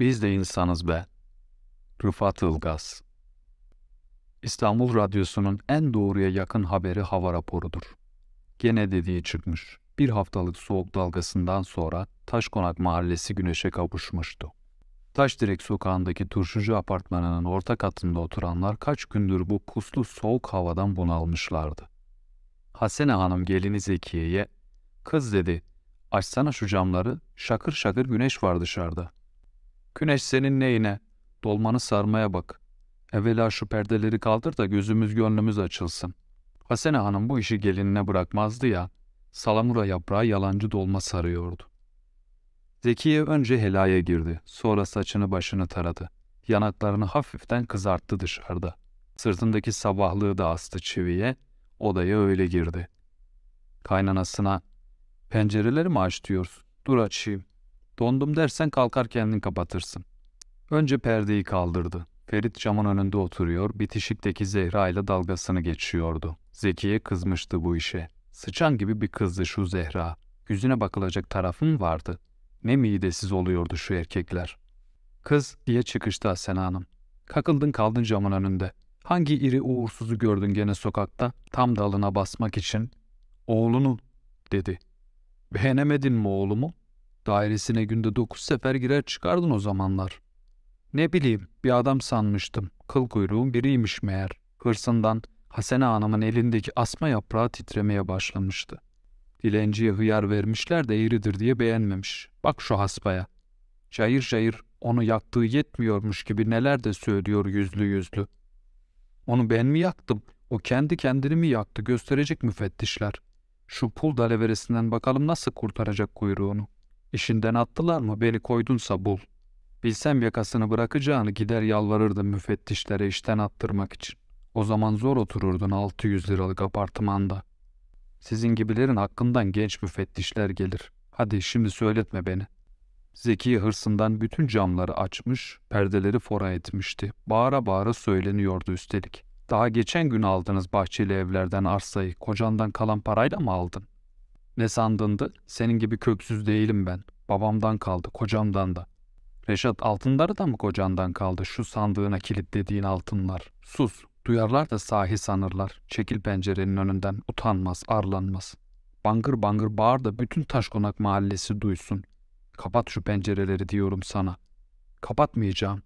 Biz de insanız be. Rıfat Ilgaz İstanbul Radyosu'nun en doğruya yakın haberi hava raporudur. Gene dediği çıkmış. Bir haftalık soğuk dalgasından sonra Taşkonak Mahallesi güneşe kavuşmuştu. Taşdirek sokağındaki turşucu apartmanının orta katında oturanlar kaç gündür bu puslu soğuk havadan bunalmışlardı. Hasene Hanım gelini Zekiye'ye, ''Kız'' dedi, ''Açsana şu camları, şakır şakır güneş var dışarıda.'' Güneş senin neyine? Dolmanı sarmaya bak. Evvela şu perdeleri kaldır da gözümüz gönlümüz açılsın. Hasene Hanım bu işi gelinine bırakmazdı ya. Salamura yaprağı yalancı dolma sarıyordu. Zekiye önce helaya girdi. Sonra saçını başını taradı. Yanaklarını hafiften kızarttı dışarıda. Sırtındaki sabahlığı da astı çiviye. Odaya öyle girdi. Kaynanasına pencereleri mi aç diyorsun? Dur açayım Dondum dersen kalkar kendin kapatırsın. Önce perdeyi kaldırdı. Ferit camın önünde oturuyor, bitişikteki Zehra ile dalgasını geçiyordu. Zekiye kızmıştı bu işe. Sıçan gibi bir kızdı şu Zehra. Yüzüne bakılacak tarafın vardı. Ne midesiz oluyordu şu erkekler. Kız diye çıkıştı Asena Hanım. Kakıldın kaldın camın önünde. Hangi iri uğursuzu gördün gene sokakta? Tam dalına basmak için. Oğlunu dedi. Beğenemedin mi oğlumu? Dairesine günde dokuz sefer girer çıkardın o zamanlar. Ne bileyim bir adam sanmıştım. Kıl kuyruğun biriymiş meğer. Hırsından Hasene Hanım'ın elindeki asma yaprağı titremeye başlamıştı. Dilenciye hıyar vermişler de eğridir diye beğenmemiş. Bak şu hasbaya. Cayır cayır onu yaktığı yetmiyormuş gibi neler de söylüyor yüzlü yüzlü. Onu ben mi yaktım? O kendi kendini mi yaktı gösterecek müfettişler. Şu pul daleveresinden bakalım nasıl kurtaracak kuyruğunu. İşinden attılar mı beni koydunsa bul. Bilsem yakasını bırakacağını gider yalvarırdı müfettişlere işten attırmak için. O zaman zor otururdun 600 liralık apartmanda. Sizin gibilerin hakkından genç müfettişler gelir. Hadi şimdi söyletme beni. Zeki hırsından bütün camları açmış, perdeleri fora etmişti. Bağıra bağıra söyleniyordu üstelik. Daha geçen gün aldınız bahçeli evlerden arsayı. Kocandan kalan parayla mı aldın? Ne sandındı? Senin gibi köksüz değilim ben. Babamdan kaldı, kocamdan da. Reşat altınları da mı kocandan kaldı şu sandığına kilitlediğin altınlar? Sus, duyarlar da sahi sanırlar. Çekil pencerenin önünden, utanmaz, arlanmaz. Bangır bangır bağır da bütün taşkonak mahallesi duysun. Kapat şu pencereleri diyorum sana. Kapatmayacağım.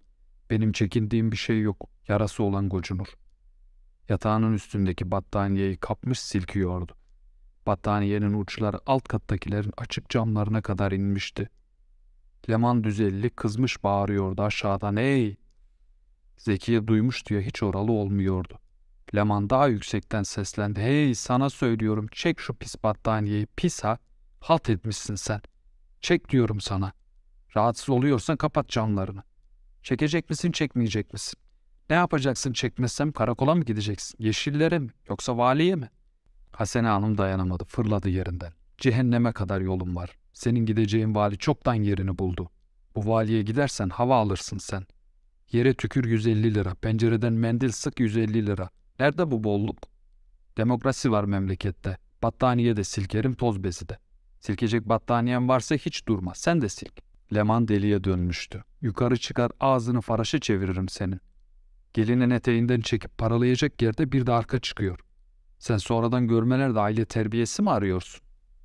Benim çekindiğim bir şey yok. Yarası olan gocunur. Yatağının üstündeki battaniyeyi kapmış silkiyordu. Battaniyenin uçları alt kattakilerin açık camlarına kadar inmişti. Leman düzelli kızmış bağırıyordu aşağıdan ey! Zekiye duymuş diye hiç oralı olmuyordu. Leman daha yüksekten seslendi. Hey sana söylüyorum çek şu pis battaniyeyi pis ha. Halt etmişsin sen. Çek diyorum sana. Rahatsız oluyorsan kapat camlarını. Çekecek misin çekmeyecek misin? Ne yapacaksın çekmezsem karakola mı gideceksin? Yeşillere mi yoksa valiye mi? Hasene Hanım dayanamadı, fırladı yerinden. Cehenneme kadar yolun var. Senin gideceğin vali çoktan yerini buldu. Bu valiye gidersen hava alırsın sen. Yere tükür 150 lira, pencereden mendil sık 150 lira. Nerede bu bolluk? Demokrasi var memlekette. Battaniye de silkerim toz bezi de. Silkecek battaniyen varsa hiç durma, sen de silk. Leman deliye dönmüştü. Yukarı çıkar ağzını faraşa çeviririm senin. Gelinin eteğinden çekip paralayacak yerde bir de arka çıkıyor. Sen sonradan görmelerde aile terbiyesi mi arıyorsun?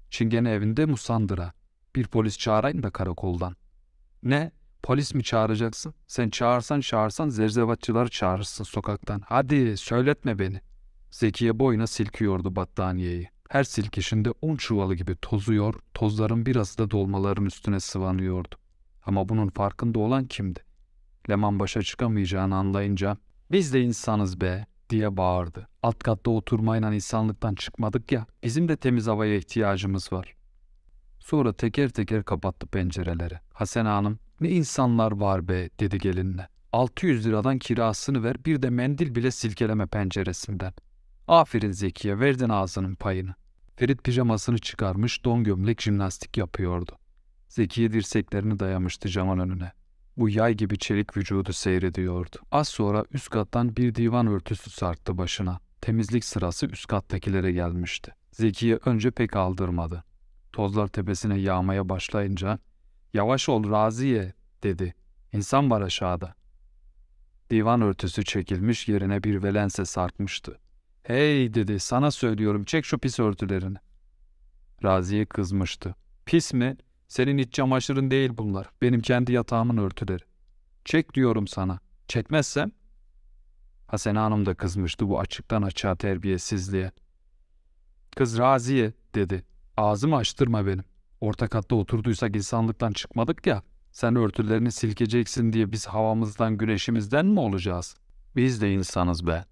Çingene evinde musandıra. Bir polis çağırayım da karakoldan. Ne? Polis mi çağıracaksın? Sen çağırsan çağırsan zerzevatçıları çağırırsın sokaktan. Hadi söyletme beni. Zekiye boyuna silkiyordu battaniyeyi. Her silkişinde un çuvalı gibi tozuyor, tozların biraz da dolmaların üstüne sıvanıyordu. Ama bunun farkında olan kimdi? Leman başa çıkamayacağını anlayınca, biz de insanız be, diye bağırdı. Alt katta oturmayla insanlıktan çıkmadık ya, bizim de temiz havaya ihtiyacımız var. Sonra teker teker kapattı pencereleri. Hasan Hanım, ne insanlar var be dedi gelinle. 600 liradan kirasını ver bir de mendil bile silkeleme penceresinden. Aferin Zekiye verdin ağzının payını. Ferit pijamasını çıkarmış don gömlek jimnastik yapıyordu. Zekiye dirseklerini dayamıştı camın önüne bu yay gibi çelik vücudu seyrediyordu. Az sonra üst kattan bir divan örtüsü sarktı başına. Temizlik sırası üst kattakilere gelmişti. Zeki'ye önce pek aldırmadı. Tozlar tepesine yağmaya başlayınca ''Yavaş ol Raziye'' dedi. ''İnsan var aşağıda.'' Divan örtüsü çekilmiş yerine bir velense sarkmıştı. ''Hey'' dedi. ''Sana söylüyorum çek şu pis örtülerini.'' Raziye kızmıştı. ''Pis mi? Senin iç çamaşırın değil bunlar. Benim kendi yatağımın örtüleri. Çek diyorum sana. Çekmezsem? Hasene Hanım da kızmıştı bu açıktan açığa terbiyesizliğe. Kız Raziye dedi. Ağzımı açtırma benim. Orta katta oturduysak insanlıktan çıkmadık ya. Sen örtülerini silkeceksin diye biz havamızdan güneşimizden mi olacağız? Biz de insanız be.